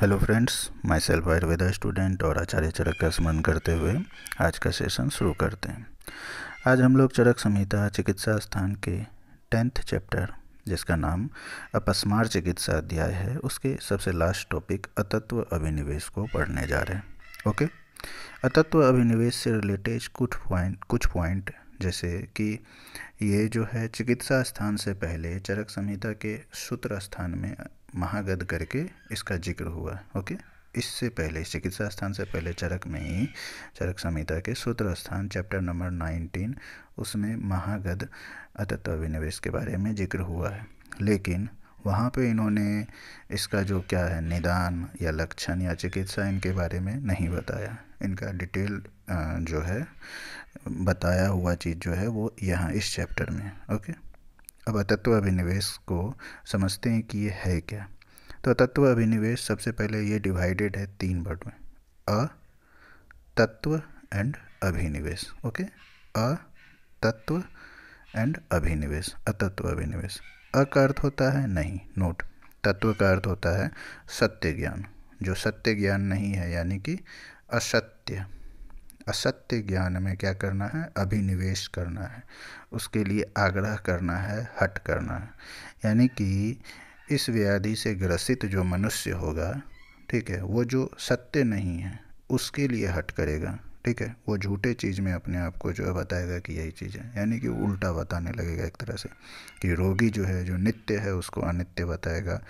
hello friends myself Ayurveda student और आचार्य चरक का स्मरण करते हुए आज का सेशन शुरू करते हैं आज हम लोग चरक संहिता चिकित्सा स्थान के टेंथ चैप्टर जिसका नाम अपस्मार चिकित्सा अध्याय है उसके सबसे लास्ट टॉपिक अतत्व अभिनिवेश को पढ़ने जा रहे हैं ओके अतत्व अभिनिवेश से रिलेटेड कुछ पॉइंट कुछ पॉइंट जैसे कि ये जो है चिकित्सा स्थान से पहले चरक संहिता के सूत्र स्थान में महागद करके इसका जिक्र हुआ ओके इससे पहले चिकित्सा स्थान से पहले चरक में ही चरक संहिता के सूत्र स्थान चैप्टर नंबर नाइनटीन उसमें महागद अतत्व विनिवेश के बारे में जिक्र हुआ है लेकिन वहाँ पे इन्होंने इसका जो क्या है निदान या लक्षण या चिकित्सा इनके बारे में नहीं बताया इनका डिटेल जो है बताया हुआ चीज़ जो है वो यहाँ इस चैप्टर में ओके अब अतत्व अभिनिवेश को समझते हैं कि ये है क्या तो अतत्व अभिनिवेश सबसे पहले ये डिवाइडेड है तीन वर्ड में अ तत्व एंड अभिनिवेश ओके अ तत्व एंड अभिनिवेश अतत्व अभिनिवेश अ का अर्थ होता है नहीं नोट तत्व का अर्थ होता है सत्य ज्ञान जो सत्य ज्ञान नहीं है यानी कि असत्य असत्य ज्ञान में क्या करना है अभिनिवेश करना है उसके लिए आग्रह करना है हट करना है यानी कि इस व्याधि से ग्रसित जो मनुष्य होगा ठीक है वो जो सत्य नहीं है उसके लिए हट करेगा ठीक है वो झूठे चीज़ में अपने आप को जो है बताएगा कि यही चीज़ है यानी कि उल्टा बताने लगेगा एक तरह से कि रोगी जो है जो नित्य है उसको अनित्य बताएगा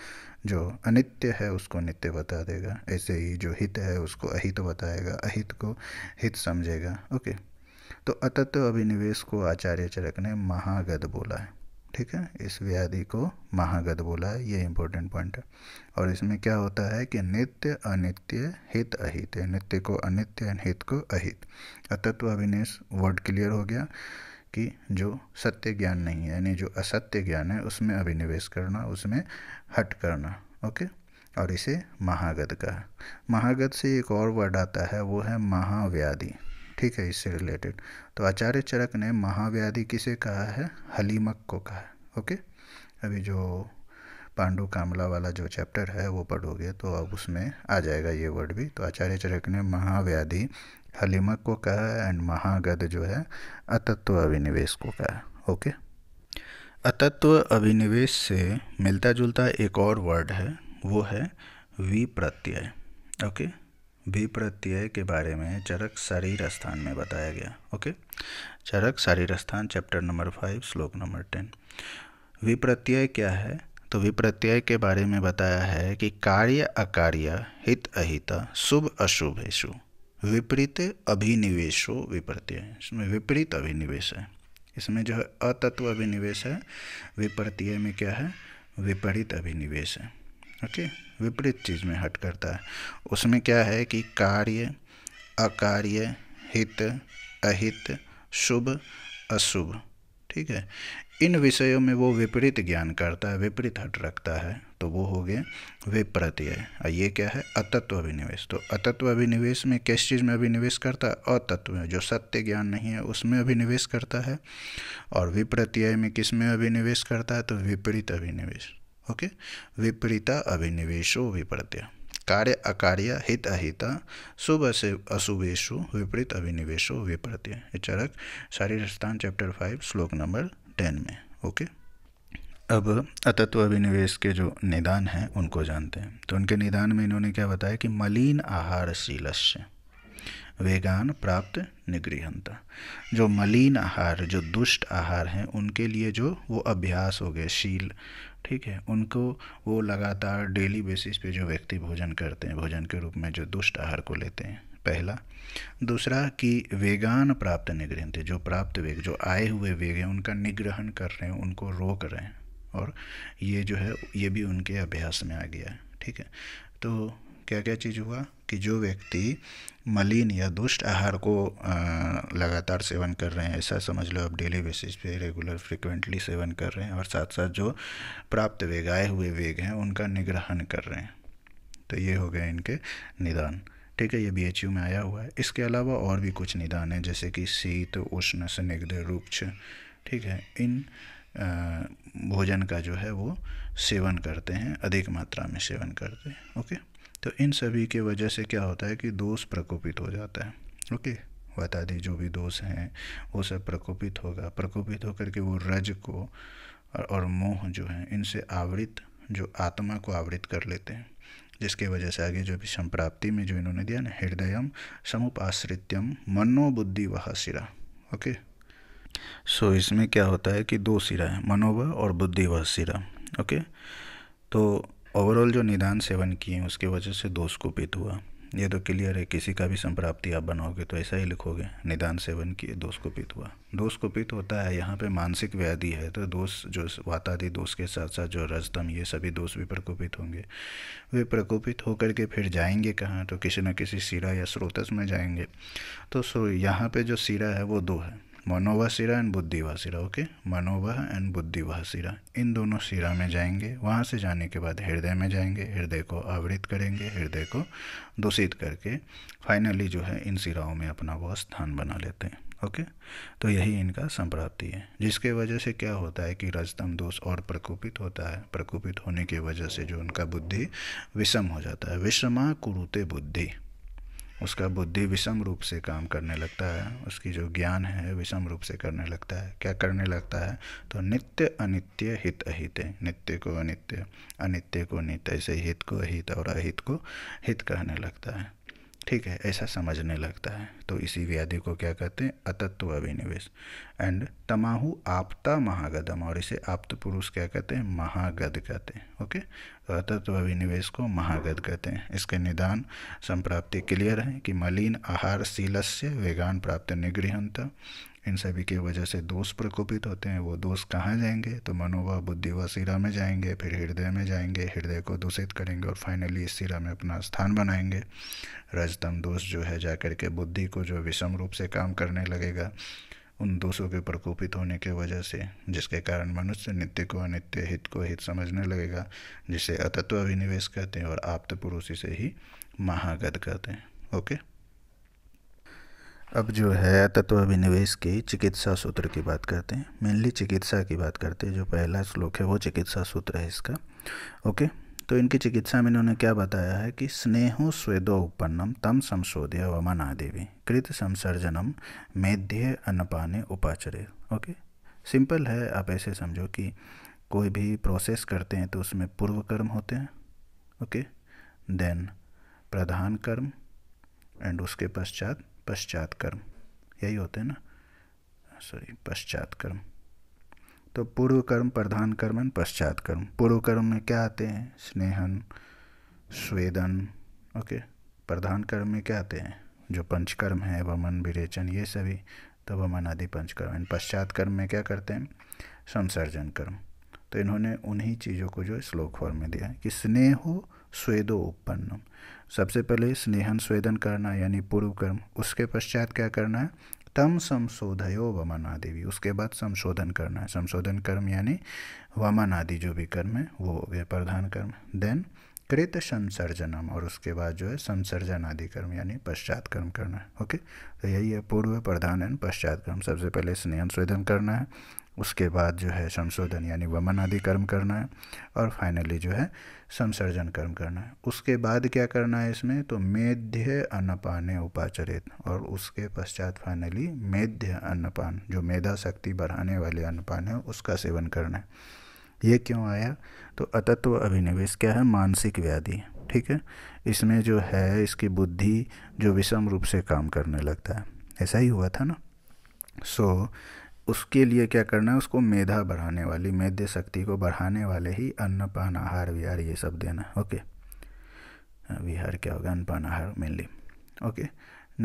जो अनित्य है उसको नित्य बता देगा ऐसे ही जो हित है उसको अहित बताएगा अहित को हित समझेगा ओके तो अतत्व अभिनिवेश को आचार्य चरक ने महागद बोला है ठीक है इस व्याधि को महागद बोला है ये इंपॉर्टेंट पॉइंट है और इसमें क्या होता है कि नित्य अनित्य हित अहित नित्य को अनित्य हित को अहित अतत्व अभिनिवेश वर्ड क्लियर हो गया कि जो सत्य ज्ञान नहीं है यानी जो असत्य ज्ञान है उसमें अभिनिवेश करना उसमें हट करना ओके और इसे महागत कहा महागत से एक और वर्ड आता है वो है महाव्याधि ठीक है इससे रिलेटेड तो आचार्य चरक ने महाव्याधि किसे कहा है हलीमक को कहा है ओके अभी जो पांडु कामला वाला जो चैप्टर है वो पढ़ोगे तो अब उसमें आ जाएगा ये वर्ड भी तो आचार्य चरक ने महाव्याधि हलीमा को कहा है एंड महागद जो है अतत्व अभिनिवेश को कहा है ओके अतत्व अभिनिवेश से मिलता जुलता एक और वर्ड है वो है विप्रत्यय ओके विप्रत्यय के बारे में चरक शरीर स्थान में बताया गया ओके चरक शरीर स्थान चैप्टर नंबर फाइव श्लोक नंबर टेन विप्रत्यय क्या है तो विप्रत्यय के बारे में बताया है कि कार्य अकार्य हित अहित शुभ अशुभ विपरीत अभिनिवेशो विपरीत है इसमें विपरीत अभिनिवेश है इसमें जो है अतत्व अभिनिवेश है विपरीतीय में क्या है विपरीत अभिनिवेश है ओके विपरीत चीज़ में हट करता है उसमें क्या है कि कार्य अकार्य हित अहित शुभ अशुभ ठीक है इन विषयों में वो विपरीत ज्ञान करता है विपरीत हट रखता है तो वो हो गए विप्रत्यय और ये क्या है अतत्व अभिनिवेश तो अतत्व अभिनिवेश में किस चीज़ में अभिनिवेश करता है अतत्व में जो सत्य ज्ञान नहीं है उसमें अभिनिवेश करता है और विप्रत्यय में किस में अभिनिवेश करता है तो विपरीत अभिनिवेश ओके विपरीता अभिनिवेशो विप्रत्यय कार्य अकार्य हित अहिता शुभ से अशुभेशु विपरीत अभिनिवेशो विप्रत्यय चरक शारीर स्थान चैप्टर फाइव श्लोक नंबर टेन में ओके अब अतत्व अभिनिवेश के जो निदान हैं उनको जानते हैं तो उनके निदान में इन्होंने क्या बताया कि मलिन आहार शीलस्य वेगान प्राप्त निगृहंता जो मलिन आहार जो दुष्ट आहार हैं उनके लिए जो वो अभ्यास हो गए शील ठीक है उनको वो लगातार डेली बेसिस पे जो व्यक्ति भोजन करते हैं भोजन के रूप में जो दुष्ट आहार को लेते हैं पहला दूसरा कि वेगान प्राप्त निग्रहण थे जो प्राप्त वेग जो आए हुए वेग हैं उनका निग्रहण कर रहे हैं उनको रोक रहे हैं और ये जो है ये भी उनके अभ्यास में आ गया है ठीक है तो क्या क्या चीज़ हुआ कि जो व्यक्ति मलिन या दुष्ट आहार को लगातार सेवन कर रहे हैं ऐसा समझ लो आप डेली बेसिस पे रेगुलर फ्रिक्वेंटली सेवन कर रहे हैं और साथ साथ जो प्राप्त वेग आए हुए वेग हैं उनका निग्रहण कर रहे हैं तो ये हो गया इनके निदान ठीक है ये बी एच यू में आया हुआ है इसके अलावा और भी कुछ निदान हैं जैसे कि शीत उष्ण स्निग्ध रूक्ष ठीक है इन भोजन का जो है वो सेवन करते हैं अधिक मात्रा में सेवन करते हैं ओके तो इन सभी के वजह से क्या होता है कि दोष प्रकोपित हो जाता है ओके बता दी जो भी दोष हैं वो सब प्रकोपित होगा प्रकोपित होकर के वो रज को और मोह जो है इनसे आवृत जो आत्मा को आवृत कर लेते हैं जिसके वजह से आगे जो भी संप्राप्ति में जो इन्होंने दिया ना हृदयम समुपाश्रित्यम मनोबुद्धि वह सिरा ओके सो इसमें क्या होता है कि दो सिरा है मनोव और बुद्धि वह सिरा ओके तो ओवरऑल जो निदान सेवन किए उसकी वजह से दोष कुपित हुआ ये तो क्लियर है किसी का भी संप्राप्ति आप बनाओगे तो ऐसा ही लिखोगे निदान सेवन किए दोष को पित हुआ दोष को पित होता है यहाँ पे मानसिक व्याधि है तो दोष जो वातादि दोष के साथ साथ जो रजतम ये सभी दोष भी प्रकोपित होंगे वे प्रकोपित होकर के फिर जाएंगे कहाँ तो किसी न किसी सिरा या स्रोतस में जाएंगे तो यहाँ पे जो सिरा है वो दो है मनोवह सिरा एंड बुद्धिवह सिरा ओके मनोवह एंड बुद्धिवह सिरा इन दोनों सिरा में जाएंगे वहाँ से जाने के बाद हृदय में जाएंगे हृदय को आवृत करेंगे हृदय को दूषित करके फाइनली जो है इन सिराओं में अपना वह स्थान बना लेते हैं ओके तो यही इनका संप्राप्ति है जिसके वजह से क्या होता है कि रजतम दोष और प्रकोपित होता है प्रकोपित होने की वजह से जो उनका बुद्धि विषम हो जाता है विषमा कुरुते बुद्धि उसका बुद्धि विषम रूप से काम करने लगता है उसकी जो ज्ञान है विषम रूप से करने लगता है क्या करने लगता है तो नित्य अनित्य हित अहित नित्य को अनित्य अनित्य को नित्य ऐसे हित को अहित और अहित को हित कहने लगता है ठीक है ऐसा समझने लगता है तो इसी व्याधि को क्या कहते हैं अतत्व अभिनिवेश एंड तमाहु आपता महागदम और इसे आप्त पुरुष क्या कहते हैं महागद कहते हैं ओके तो अतत्व अभिनिवेश को महागद कहते हैं इसके निदान संप्राप्ति क्लियर है कि मलिन आहार शीलस्य वेगान प्राप्त निगृहंत इन सभी की वजह से दोष प्रकोपित होते हैं वो दोष कहाँ जाएंगे तो मनोवा बुद्धि व सिरा में जाएंगे फिर हृदय में जाएंगे हृदय को दूषित करेंगे और फाइनली इस सिरा में अपना स्थान बनाएंगे रजतम दोष जो है जाकर के बुद्धि को जो विषम रूप से काम करने लगेगा उन दोषों के प्रकोपित होने के वजह से जिसके कारण मनुष्य नित्य को अनित्य हित को हित समझने लगेगा जिसे अतत्व अभिनिवेश कहते हैं और आप्त पुरुष इसे ही महागत कहते हैं ओके अब जो है तत्व अभिनिवेश के चिकित्सा सूत्र की बात करते हैं मेनली चिकित्सा की बात करते हैं जो पहला श्लोक है वो चिकित्सा सूत्र है इसका ओके तो इनकी चिकित्सा में इन्होंने क्या बताया है कि स्नेहो स्वेदो उपन्नम तम संशोधय वमना देवी कृत संसर्जनम मेध्य अन्नपाने उपाचरे ओके सिंपल है आप ऐसे समझो कि कोई भी प्रोसेस करते हैं तो उसमें पूर्व कर्म होते हैं ओके देन प्रधान कर्म एंड उसके पश्चात पश्चात कर्म यही होते हैं ना सॉरी पश्चात कर्म तो पूर्व कर्म प्रधान कर्म एंड पश्चात कर्म पूर्व कर्म में क्या आते हैं स्नेहन स्वेदन ओके प्रधान कर्म में क्या आते हैं जो पंचकर्म है वमन विरेचन ये सभी तो वमन आदि पंचकर्म एंड पश्चात कर्म में क्या करते हैं संसर्जन कर्म तो इन्होंने उन्हीं चीज़ों को जो श्लोक फॉर्म में दिया है कि स्नेह हो स्वेदो उपन्नम सबसे पहले स्नेहन स्वेदन करना यानी पूर्व कर्म उसके पश्चात क्या करना है तम संशोधयो वमना भी उसके बाद संशोधन करना है संशोधन कर्म यानी वमन आदि जो भी कर्म है वो हो गया प्रधान कर्म देन कृत संसर्जनम और उसके बाद जो है संसर्जन आदि कर्म यानी पश्चात कर्म करना है ओके तो यही है पूर्व प्रधान एंड पश्चात कर्म सबसे पहले स्नेहन स्वेदन करना है उसके बाद जो है संशोधन यानी वमन आदि कर्म करना है और फाइनली जो है संसर्जन कर्म करना है उसके बाद क्या करना है इसमें तो मेध्य अन्नपाने उपाचरित और उसके पश्चात फाइनली मेध्य अन्नपान जो मेधा शक्ति बढ़ाने वाले अन्नपान है उसका सेवन करना है ये क्यों आया तो अतत्व अभिनिवेश क्या है मानसिक व्याधि ठीक है इसमें जो है इसकी बुद्धि जो विषम रूप से काम करने लगता है ऐसा ही हुआ था ना सो so, उसके लिए क्या करना है उसको मेधा बढ़ाने वाली मेध्य शक्ति को बढ़ाने वाले ही अन्नपान आहार विहार ये सब देना है ओके विहार क्या होगा अन्नपान आहार मेनली ओके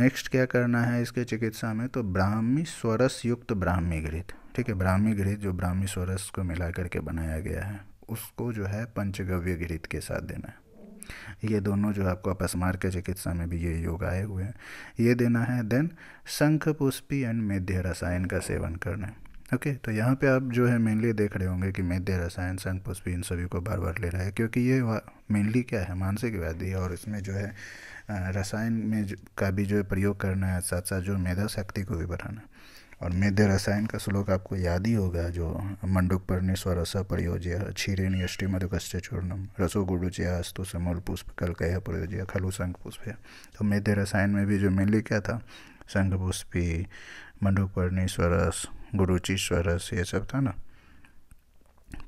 नेक्स्ट क्या करना है इसके चिकित्सा में तो ब्राह्मी स्वरस युक्त ब्राह्मी गृहित ठीक है ब्राह्मी गृहित जो ब्राह्मी स्वरस को मिला करके बनाया गया है उसको जो है पंचगव्य गृहित के साथ देना है ये दोनों जो आपको अपस्मार के चिकित्सा में भी ये योग आए हुए हैं ये देना है देन शंख पुष्पी एंड मेध्य रसायन का सेवन करना है ओके okay, तो यहाँ पे आप जो है मेनली देख रहे होंगे कि मेध्य रसायन शंख पुष्पी इन सभी को बार बार ले रहा है क्योंकि ये मेनली क्या है मानसिक व्याधि और इसमें जो है रसायन में का भी जो है प्रयोग करना है साथ साथ जो मेधा शक्ति को भी बढ़ाना है और मेद्य रसायन का श्लोक आपको याद ही होगा जो मंडुक पर्णी रस प्रयोज्य क्षीरेण यष्टि मधुकस्य चूर्णम रसो गुडुचय अस्तु समूल पुष्प कया प्रयोज्य खलु शंख पुष्प तो मेद्य रसायन में भी जो मिल क्या था शंख पुष्पी मंडुक पर्णी स्वरस गुरुचि स्वरस ये सब था ना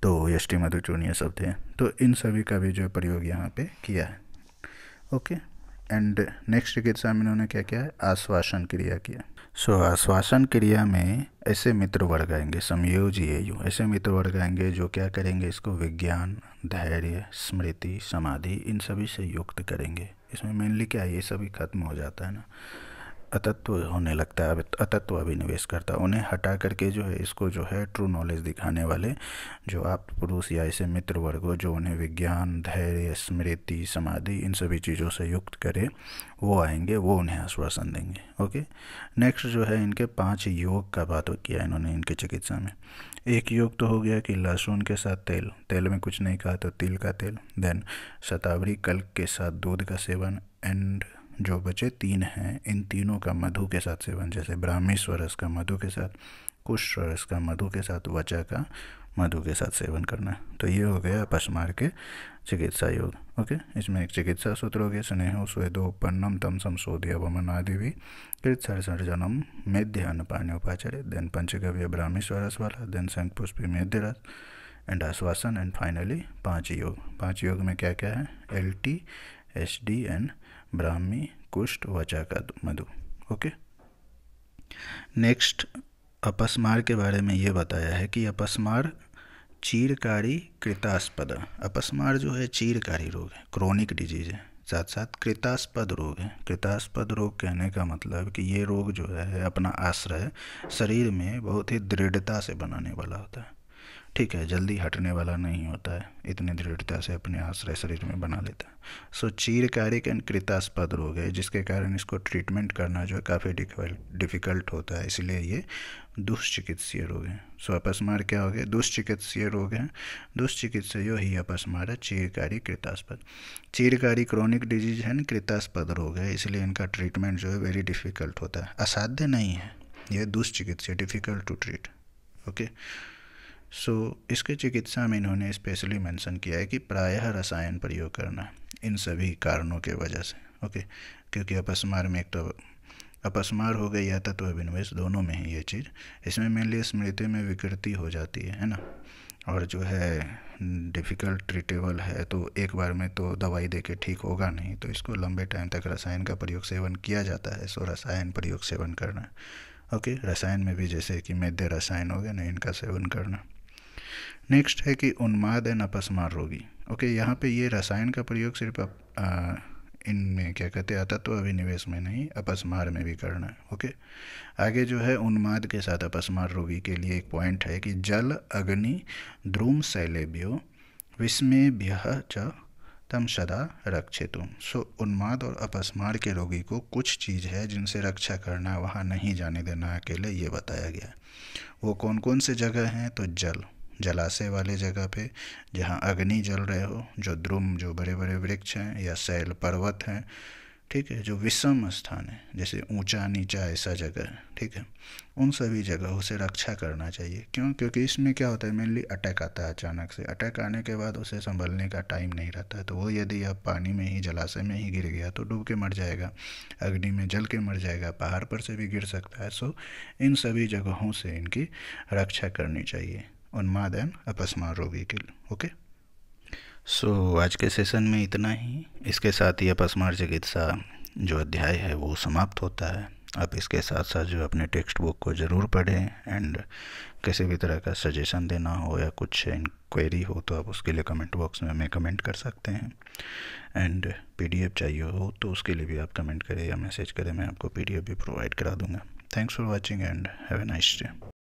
तो यष्टि मधुचूर्ण ये सब थे तो इन सभी का भी जो प्रयोग यहाँ पे किया है ओके एंड नेक्स्ट चिकित्सा में इन्होंने क्या किया है आश्वासन क्रिया किया सो आश्वासन क्रिया में ऐसे मित्र वर्ग आएंगे समयोजी यू ऐसे मित्र वर्ग आएंगे जो क्या करेंगे इसको विज्ञान धैर्य स्मृति समाधि इन सभी से युक्त करेंगे इसमें मेनली क्या है ये सभी खत्म हो जाता है ना अतत्व होने लगता है अतत्व अभिनिवेश करता उन्हें हटा करके जो है इसको जो है ट्रू नॉलेज दिखाने वाले जो आप पुरुष या ऐसे मित्र वर्गो जो उन्हें विज्ञान धैर्य स्मृति समाधि इन सभी चीज़ों से युक्त करे वो आएंगे वो उन्हें आश्वासन देंगे ओके नेक्स्ट जो है इनके पाँच योग का बात किया इन्होंने इनके चिकित्सा में एक योग तो हो गया कि लहसुन के साथ तेल तेल में कुछ नहीं कहा तो तिल का तेल देन शतावरी कल्क के साथ दूध का सेवन एंड जो बचे तीन हैं इन तीनों का मधु के साथ सेवन जैसे ब्राह्मी स्वरस का मधु के साथ कुश स्वरस का मधु के साथ वचा का मधु के साथ सेवन करना तो ये हो गया अपस्मार के चिकित्सा योग ओके इसमें एक चिकित्सा सूत्र हो गया स्नेह स्वेदो उपन्नम तमसम सोध्य वमन आदि भी कृत सड़सठ जनम मेध्य अन्नपान्य उपाचार्य देन पंचगव्य ब्राह्मी स्वरस वाला देन संघ पुष्पी मेध्य रस एंड आश्वासन एंड फाइनली पाँच योग पाँच योग में क्या क्या है L T S D and ब्राह्मी कुष्ठ वचा का मधु ओके नेक्स्ट अपस्मार के बारे में ये बताया है कि अपस्मार चीरकारी कृतास्पद अपस्मार जो है चीरकारी रोग है क्रोनिक डिजीज है साथ साथ कृतास्पद रोग है कृतास्पद रोग कहने का मतलब कि ये रोग जो है अपना आश्रय शरीर में बहुत ही दृढ़ता से बनाने वाला होता है ठीक है जल्दी हटने वाला नहीं होता है इतनी दृढ़ता से अपने आश्रय शरीर में बना लेता है सो चीरकारिक एंड कृतास्पद रोग है जिसके कारण इसको ट्रीटमेंट करना जो है काफ़ी डिफ़िकल्ट होता है इसलिए ये दुष्चिकित्सीय रोग है सो अपस्मार क्या हो गया दुष्चिकित्सीय रोग है दुष्चिकित्सीय ही अपस्मार है चीरकारी कृतास्पद चीरकारी क्रॉनिक डिजीज है कृतास्पद रोग है इसलिए इनका ट्रीटमेंट जो है वेरी डिफ़िकल्ट होता है असाध्य नहीं है यह दुष्चिकित्सीय difficult to treat okay so so, इसके चिकित्सा में इन्होंने स्पेशली मेंशन किया है कि प्रायः रसायन प्रयोग करना इन सभी कारणों के वजह से ओके क्योंकि अपस्मार में एक तो अपस्मार हो गई या तत्व विनिवेश दोनों में ही ये चीज़ इसमें मेनली स्मृति में विकृति हो जाती है है ना और जो है डिफ़िकल्ट ट्रीटेबल है तो एक बार में तो दवाई दे के ठीक होगा नहीं तो इसको लंबे टाइम तक रसायन का प्रयोग सेवन किया जाता है सो रसायन प्रयोग सेवन करना ओके रसायन में भी जैसे कि मैद्य रसायन हो गए ना इनका सेवन करना नेक्स्ट है कि उन्माद एंड अपस्मार रोगी ओके यहाँ पे ये रसायन का प्रयोग सिर्फ इनमें क्या कहते हैं अतत्व अभिनिवेश में नहीं अपस्मार में भी करना है ओके आगे जो है उन्माद के साथ अपस्मार रोगी के लिए एक पॉइंट है कि जल अग्नि ध्रूम शैलेब्यो विस्मय ब्य च तम सदा रक्षित सो उन्माद और अपस्मार के रोगी को कुछ चीज़ है जिनसे रक्षा करना वहाँ नहीं जाने देना अकेले ये बताया गया है वो कौन कौन से जगह हैं तो जल जलाशय वाले जगह पे जहाँ अग्नि जल रहे हो जो द्रुम जो बड़े बड़े वृक्ष हैं या शैल पर्वत हैं ठीक है जो विषम स्थान है जैसे ऊंचा नीचा ऐसा जगह है ठीक है उन सभी जगहों से रक्षा करना चाहिए क्यों क्योंकि इसमें क्या होता है मेनली अटैक आता है अचानक से अटैक आने के बाद उसे संभलने का टाइम नहीं रहता है तो वो यदि आप पानी में ही जलाशय में ही गिर गया तो डूब के मर जाएगा अग्नि में जल के मर जाएगा पहाड़ पर से भी गिर सकता है सो इन सभी जगहों से इनकी रक्षा करनी चाहिए और माँ देन अपस्मार रोगी ओके सो आज के सेशन में इतना ही इसके साथ ही अपस्मार चिकित्सा जो अध्याय है वो समाप्त होता है आप इसके साथ साथ जो अपने टेक्स्ट बुक को ज़रूर पढ़ें एंड किसी भी तरह का सजेशन देना हो या कुछ इंक्वायरी हो तो आप उसके लिए कमेंट बॉक्स में हमें कमेंट कर सकते हैं एंड पीडीएफ चाहिए हो तो उसके लिए भी आप कमेंट करें या मैसेज करें मैं आपको पीडीएफ भी प्रोवाइड करा दूँगा thanks for watching and have a nice day